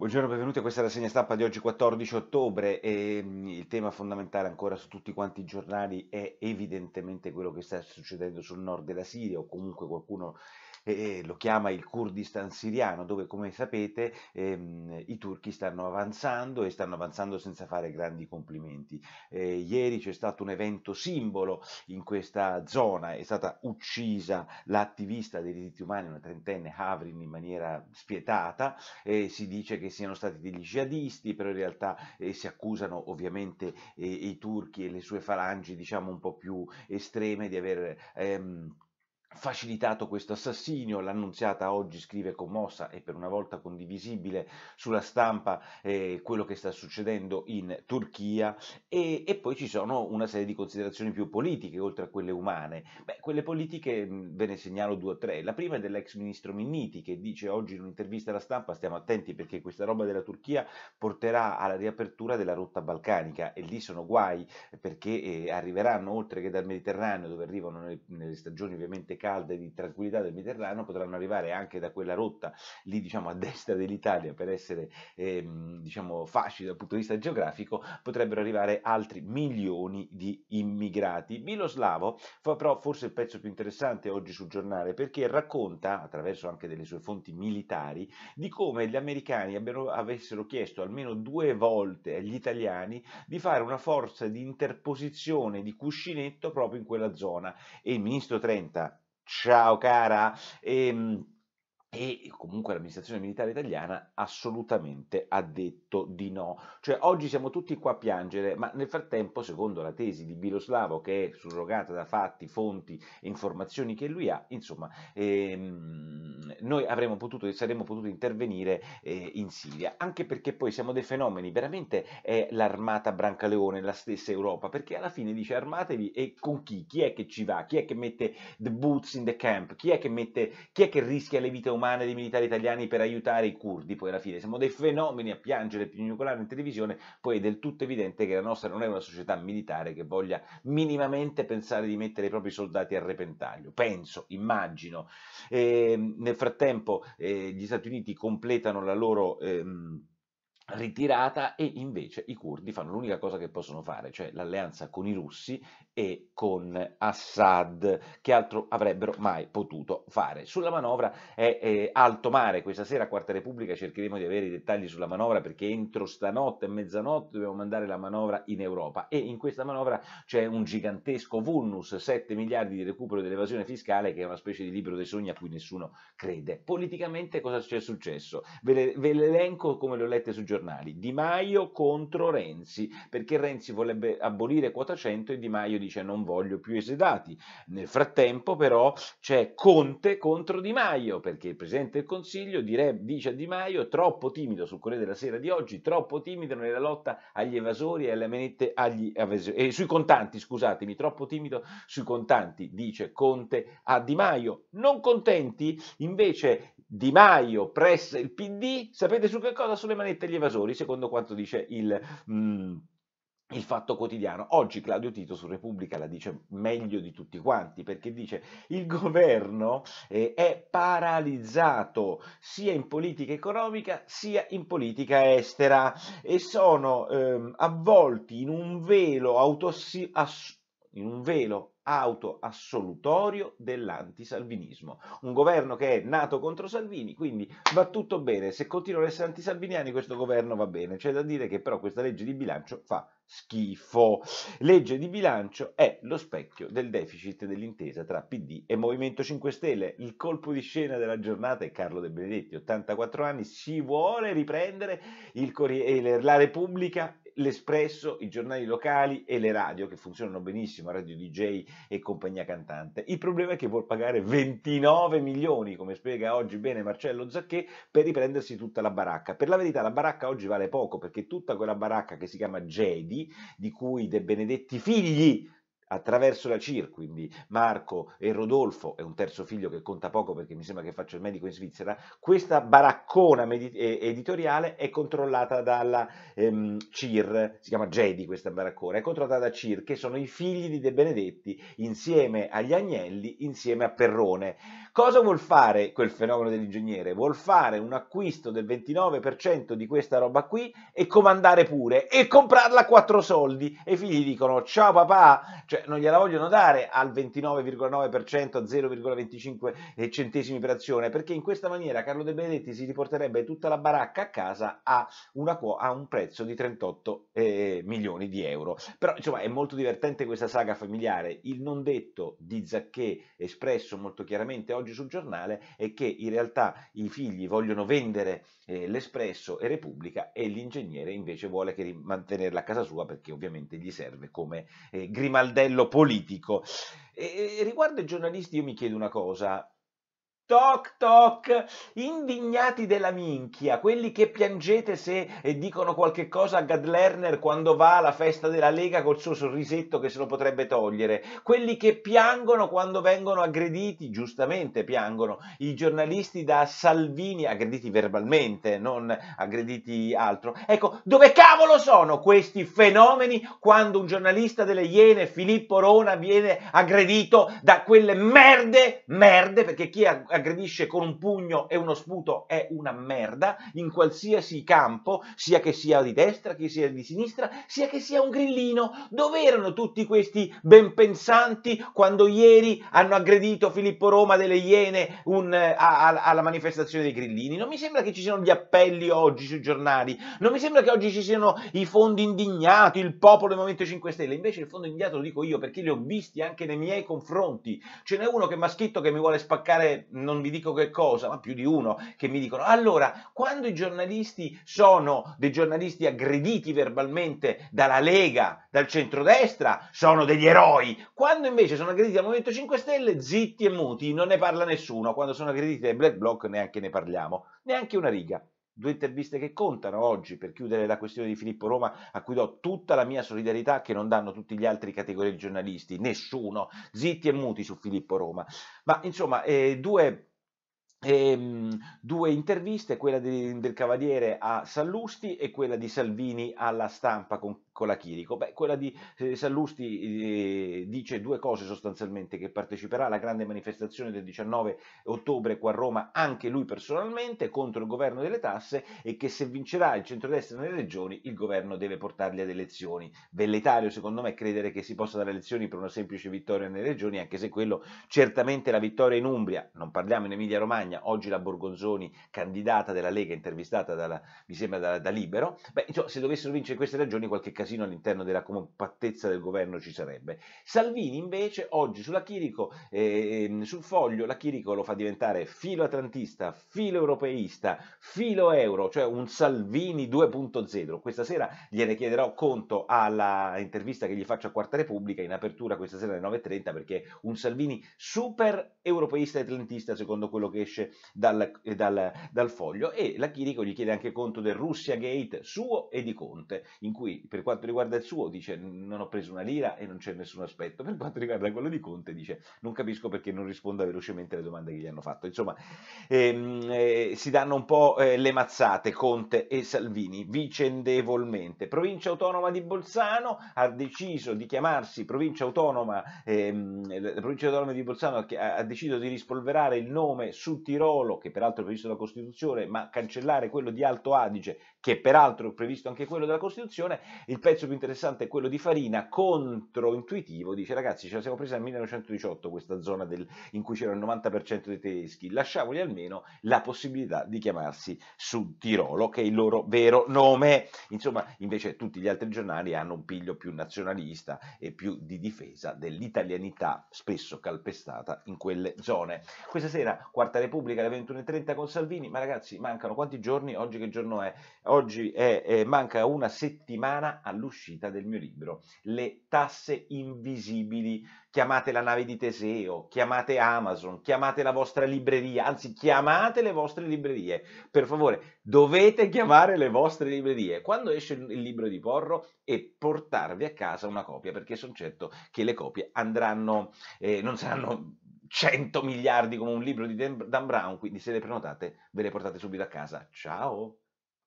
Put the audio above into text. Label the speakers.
Speaker 1: Buongiorno, benvenuti a questa rassegna stampa di oggi 14 ottobre e mm, il tema fondamentale ancora su tutti quanti i giornali è evidentemente quello che sta succedendo sul nord della Siria o comunque qualcuno e lo chiama il Kurdistan siriano, dove come sapete ehm, i turchi stanno avanzando e stanno avanzando senza fare grandi complimenti. Eh, ieri c'è stato un evento simbolo in questa zona, è stata uccisa l'attivista dei diritti umani, una trentenne Havrin, in maniera spietata, eh, si dice che siano stati degli jihadisti, però in realtà eh, si accusano ovviamente eh, i turchi e le sue falangi diciamo un po' più estreme di aver... Ehm, facilitato questo assassinio, l'annunziata oggi scrive commossa e per una volta condivisibile sulla stampa eh, quello che sta succedendo in Turchia e, e, poi ci sono una serie di considerazioni più politiche oltre a quelle umane. Beh, quelle politiche mm, ve ne segnalo due o tre, la prima è dell'ex ministro Minniti che dice oggi in un'intervista alla stampa stiamo attenti perché questa roba della Turchia porterà alla riapertura della rotta balcanica e lì sono guai eh, perché eh, arriveranno oltre che dal Mediterraneo dove arrivano nelle, nelle stagioni ovviamente calde di tranquillità del Mediterraneo potranno arrivare anche da quella rotta lì diciamo a destra dell'Italia per essere ehm, diciamo facili dal punto di vista geografico potrebbero arrivare altri milioni di immigrati. Miloslavo fa però forse il pezzo più interessante oggi sul giornale perché racconta attraverso anche delle sue fonti militari di come gli americani abbiano, avessero chiesto almeno due volte agli italiani di fare una forza di interposizione di cuscinetto proprio in quella zona e il ministro Trenta Ciao cara. E, ehm, e comunque l'amministrazione militare italiana assolutamente ha detto di no. Cioè oggi siamo tutti qua a piangere, ma nel frattempo, secondo la tesi di Biloslavo, che è surrogata da fatti, fonti e informazioni che lui ha, insomma, ehm, noi avremmo potuto, e saremmo potuti intervenire eh, in Siria, anche perché poi siamo dei fenomeni, veramente è l'armata Brancaleone, la stessa Europa, perché alla fine dice armatevi e con chi? Chi è che ci va? Chi è che mette the boots in the camp? Chi è che, mette, chi è che rischia le vite umane? umana dei militari italiani per aiutare i curdi, poi alla fine siamo dei fenomeni a piangere più nucleare in televisione, poi è del tutto evidente che la nostra non è una società militare che voglia minimamente pensare di mettere i propri soldati a repentaglio, penso, immagino. E, ehm, nel frattempo eh, gli Stati Uniti completano la loro... Ehm, ritirata e invece i curdi fanno l'unica cosa che possono fare, cioè l'alleanza con i russi e con Assad, che altro avrebbero mai potuto fare. Sulla manovra è, è alto mare, questa sera a Quarta Repubblica cercheremo di avere i dettagli sulla manovra perché entro stanotte e mezzanotte dobbiamo mandare la manovra in Europa e in questa manovra c'è un gigantesco vulnus, 7 miliardi di recupero dell'evasione fiscale che è una specie di libro dei sogni a cui nessuno crede. Politicamente cosa c'è successo? Ve l'elenco le come le ho lette sul giornale giornali. Di Maio contro Renzi, perché Renzi vorrebbe abolire quota 100 e Di Maio dice non voglio più esedati. Nel frattempo però c'è Conte contro Di Maio, perché il Presidente del Consiglio direb- dice a Di Maio troppo timido sul Corriere della Sera di oggi, troppo timido nella lotta agli evasori e alle menette agli evasori, eh, sui contanti, scusatemi, troppo timido sui contanti, dice Conte a Di Maio. Non contenti invece di Maio presso il PD, sapete su che cosa? Sulle manette agli evasori, secondo quanto dice il... Mm, il fatto quotidiano. Oggi Claudio Tito su Repubblica la dice meglio di tutti quanti perché dice il governo eh, è paralizzato sia in politica economica sia in politica estera e sono ehm, avvolti in un velo autossi- in un velo autoassolutorio dell'antisalvinismo. Un governo che è nato contro Salvini, quindi va tutto bene. Se continuano ad essere antisalviniani questo governo va bene. C'è da dire che però questa legge di bilancio fa schifo. Legge di bilancio è lo specchio del deficit dell'intesa tra PD e Movimento 5 Stelle. Il colpo di scena della giornata è Carlo De Benedetti, 84 anni, si vuole riprendere il Corriere, la Repubblica l'Espresso, i giornali locali e le radio che funzionano benissimo, Radio DJ e compagnia cantante. Il problema è che vuol pagare 29 milioni, come spiega oggi bene Marcello Zacchè, per riprendersi tutta la baracca. Per la verità la baracca oggi vale poco perché tutta quella baracca che si chiama Jedi, di cui De Benedetti figli attraverso la CIR, quindi Marco e Rodolfo, è un terzo figlio che conta poco perché mi sembra che faccia il medico in Svizzera, questa baraccona editoriale è controllata dalla ehm, CIR, si chiama Jedi questa baraccona, è controllata da CIR, che sono i figli di De Benedetti insieme agli Agnelli, insieme a Perrone. Cosa vuol fare quel fenomeno dell'ingegnere? Vuol fare un acquisto del 29% di questa roba qui e comandare pure e comprarla a quattro soldi e i figli dicono ciao papà, cioè, cioè non gliela vogliono dare al 29,9% a 0,25 centesimi per azione, perché in questa maniera Carlo De Benedetti si riporterebbe tutta la baracca a casa a, quo- a un prezzo di 38 eh, milioni di euro. Però insomma è molto divertente questa saga familiare, il non detto di Zacchè espresso molto chiaramente oggi sul giornale è che in realtà i figli vogliono vendere eh, l'Espresso e Repubblica e l'ingegnere invece vuole che mantenere la casa sua perché ovviamente gli serve come eh, grimaldello politico. E, e, riguardo ai giornalisti io mi chiedo una cosa, Toc toc, indignati della minchia, quelli che piangete se eh, dicono qualche cosa a Gad Lerner quando va alla festa della Lega col suo sorrisetto che se lo potrebbe togliere, quelli che piangono quando vengono aggrediti, giustamente piangono, i giornalisti da Salvini, aggrediti verbalmente, non aggrediti altro. Ecco, dove cavolo sono questi fenomeni quando un giornalista delle Iene, Filippo Rona, viene aggredito da quelle merde, merde, perché chi ha aggredisce con un pugno e uno sputo è una merda in qualsiasi campo, sia che sia di destra, che sia di sinistra, sia che sia un grillino. Dove erano tutti questi ben pensanti quando ieri hanno aggredito Filippo Roma delle Iene un, eh, a, a, alla manifestazione dei grillini? Non mi sembra che ci siano gli appelli oggi sui giornali, non mi sembra che oggi ci siano i fondi indignati, il popolo del Movimento 5 Stelle, invece il fondo indignato lo dico io perché li ho visti anche nei miei confronti. Ce n'è uno che mi ha scritto che mi vuole spaccare, non non vi dico che cosa, ma più di uno che mi dicono, allora, quando i giornalisti sono dei giornalisti aggrediti verbalmente dalla Lega, dal centrodestra, sono degli eroi, quando invece sono aggrediti dal Movimento 5 Stelle, zitti e muti, non ne parla nessuno, quando sono aggrediti dai Black Bloc neanche ne parliamo, neanche una riga due interviste che contano oggi per chiudere la questione di Filippo Roma a cui do tutta la mia solidarietà che non danno tutti gli altri categorie di giornalisti, nessuno, zitti e muti su Filippo Roma. Ma insomma, eh, due e, ehm, due interviste, quella di, del Cavaliere a Sallusti e quella di Salvini alla stampa con, con la Chirico. Beh, quella di eh, Sallusti eh, dice due cose sostanzialmente, che parteciperà alla grande manifestazione del 19 ottobre qua a Roma anche lui personalmente contro il governo delle tasse e che se vincerà il centrodestra nelle regioni il governo deve portarli ad elezioni. Velletario secondo me credere che si possa dare elezioni per una semplice vittoria nelle regioni, anche se quello certamente la vittoria in Umbria, non parliamo in Emilia Romagna, Spagna, oggi la Borgonzoni, candidata della Lega, intervistata dalla, mi sembra da, da Libero, beh, insomma, se dovessero vincere queste ragioni qualche casino all'interno della compattezza del governo ci sarebbe. Salvini invece oggi sulla Chirico, eh, sul foglio, la Chirico lo fa diventare filo atlantista, filo europeista, filo euro, cioè un Salvini 2.0. Questa sera gliene chiederò conto alla intervista che gli faccio a Quarta Repubblica in apertura questa sera alle 9.30 perché un Salvini super europeista e atlantista secondo quello che esce esce dal, eh, dal, dal foglio e la Chirico gli chiede anche conto del Russia Gate suo e di Conte, in cui per quanto riguarda il suo dice non ho preso una lira e non c'è nessun aspetto, per quanto riguarda quello di Conte dice non capisco perché non risponda velocemente alle domande che gli hanno fatto. Insomma, ehm, eh, si danno un po' eh, le mazzate Conte e Salvini vicendevolmente. Provincia autonoma di Bolzano ha deciso di chiamarsi Provincia autonoma, ehm, la provincia autonoma di Bolzano ha, ha deciso di rispolverare il nome su Tirolo, che peraltro è previsto dalla Costituzione, ma cancellare quello di Alto Adige, che peraltro è previsto anche quello della Costituzione. Il pezzo più interessante è quello di Farina, controintuitivo, dice ragazzi ce la siamo presa nel 1918 questa zona del, in cui c'era il 90% dei tedeschi, lasciamoli almeno la possibilità di chiamarsi Sud Tirolo, che è il loro vero nome. Insomma, invece tutti gli altri giornali hanno un piglio più nazionalista e più di difesa dell'italianità spesso calpestata in quelle zone. Questa sera, Quarta Repubblica, Repubblica alle 21.30 con Salvini, ma ragazzi mancano quanti giorni? Oggi che giorno è? Oggi è, eh, manca una settimana all'uscita del mio libro, Le tasse invisibili, chiamate la nave di Teseo, chiamate Amazon, chiamate la vostra libreria, anzi chiamate le vostre librerie, per favore dovete chiamare le vostre librerie quando esce il libro di Porro e portarvi a casa una copia, perché sono certo che le copie andranno, eh, non saranno 100 miliardi come un libro di Dan Brown, quindi se le prenotate ve le portate subito a casa. Ciao!